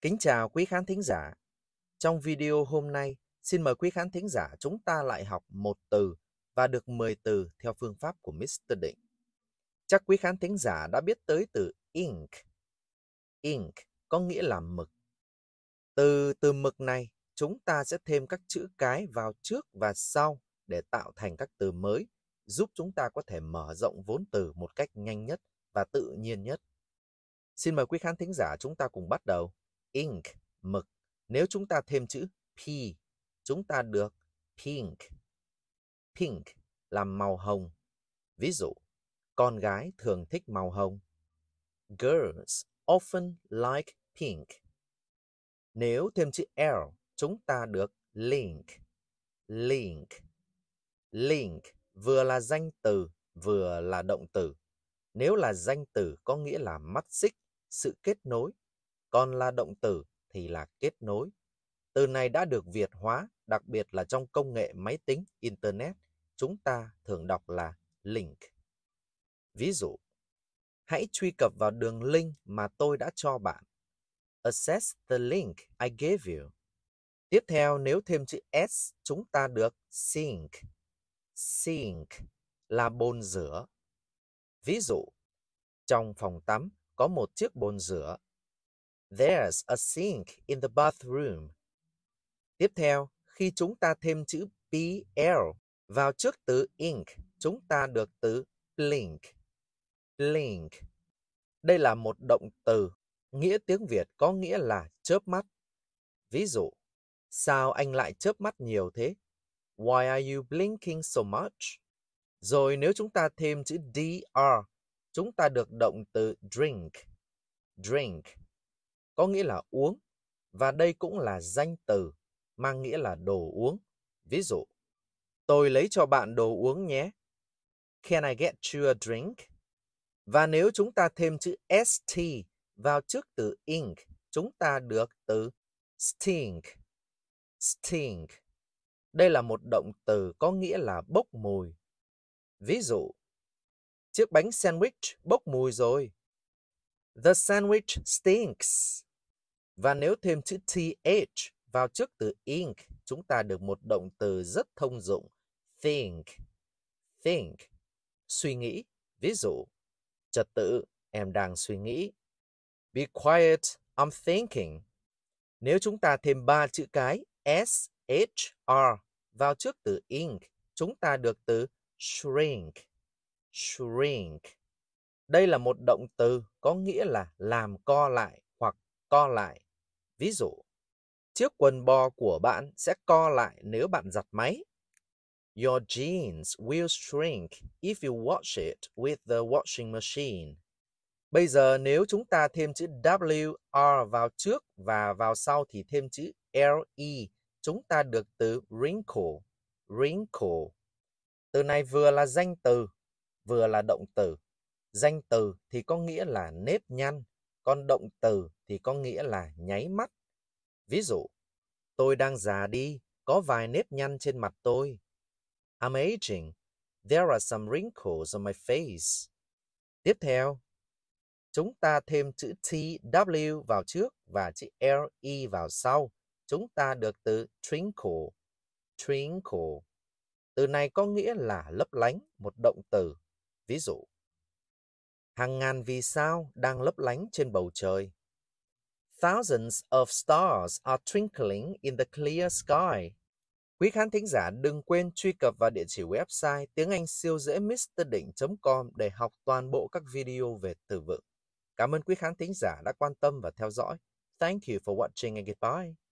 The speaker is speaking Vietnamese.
Kính chào quý khán thính giả. Trong video hôm nay, xin mời quý khán thính giả chúng ta lại học một từ và được 10 từ theo phương pháp của Mr. Định. Chắc quý khán thính giả đã biết tới từ ink. Ink có nghĩa là mực. Từ từ mực này, chúng ta sẽ thêm các chữ cái vào trước và sau để tạo thành các từ mới, giúp chúng ta có thể mở rộng vốn từ một cách nhanh nhất và tự nhiên nhất. Xin mời quý khán thính giả chúng ta cùng bắt đầu ink, mực. Nếu chúng ta thêm chữ p, chúng ta được pink. Pink là màu hồng. Ví dụ, con gái thường thích màu hồng. Girls often like pink. Nếu thêm chữ L, chúng ta được link. Link. Link vừa là danh từ, vừa là động từ. Nếu là danh từ có nghĩa là mắt xích, sự kết nối, còn là động từ thì là kết nối. Từ này đã được Việt hóa, đặc biệt là trong công nghệ máy tính, Internet, chúng ta thường đọc là link. Ví dụ, hãy truy cập vào đường link mà tôi đã cho bạn. Access the link I gave you. Tiếp theo, nếu thêm chữ S, chúng ta được sink. Sink là bồn rửa. Ví dụ, trong phòng tắm có một chiếc bồn rửa There's a sink in the bathroom. Tiếp theo, khi chúng ta thêm chữ BL vào trước từ ink, chúng ta được từ blink. Blink. Đây là một động từ, nghĩa tiếng Việt có nghĩa là chớp mắt. Ví dụ, sao anh lại chớp mắt nhiều thế? Why are you blinking so much? Rồi nếu chúng ta thêm chữ DR, chúng ta được động từ drink. Drink có nghĩa là uống, và đây cũng là danh từ, mang nghĩa là đồ uống. Ví dụ, tôi lấy cho bạn đồ uống nhé. Can I get you a drink? Và nếu chúng ta thêm chữ ST vào trước từ ink, chúng ta được từ stink. Stink. Đây là một động từ có nghĩa là bốc mùi. Ví dụ, chiếc bánh sandwich bốc mùi rồi. The sandwich stinks. Và nếu thêm chữ th vào trước từ ink, chúng ta được một động từ rất thông dụng, think. Think, suy nghĩ. Ví dụ, trật tự, em đang suy nghĩ. Be quiet, I'm thinking. Nếu chúng ta thêm ba chữ cái S, H, R vào trước từ ink, chúng ta được từ shrink. Shrink. Đây là một động từ có nghĩa là làm co lại hoặc co lại. Ví dụ, chiếc quần bò của bạn sẽ co lại nếu bạn giặt máy. Your jeans will shrink if you wash it with the washing machine. Bây giờ nếu chúng ta thêm chữ WR vào trước và vào sau thì thêm chữ LE, chúng ta được từ wrinkle, wrinkle. Từ này vừa là danh từ, vừa là động từ. Danh từ thì có nghĩa là nếp nhăn, còn động từ thì có nghĩa là nháy mắt. Ví dụ, tôi đang già đi, có vài nếp nhăn trên mặt tôi. I'm aging. There are some wrinkles on my face. Tiếp theo, chúng ta thêm chữ TW vào trước và chữ LE vào sau. Chúng ta được từ twinkle. Twinkle. Từ này có nghĩa là lấp lánh, một động từ. Ví dụ, hàng ngàn vì sao đang lấp lánh trên bầu trời. Thousands of stars are twinkling in the clear sky. Quý khán thính giả đừng quên truy cập vào địa chỉ website tiếng Anh siêu dễ mrdỉnh.com để học toàn bộ các video về từ vựng. Cảm ơn quý khán thính giả đã quan tâm và theo dõi. Thank you for watching and goodbye.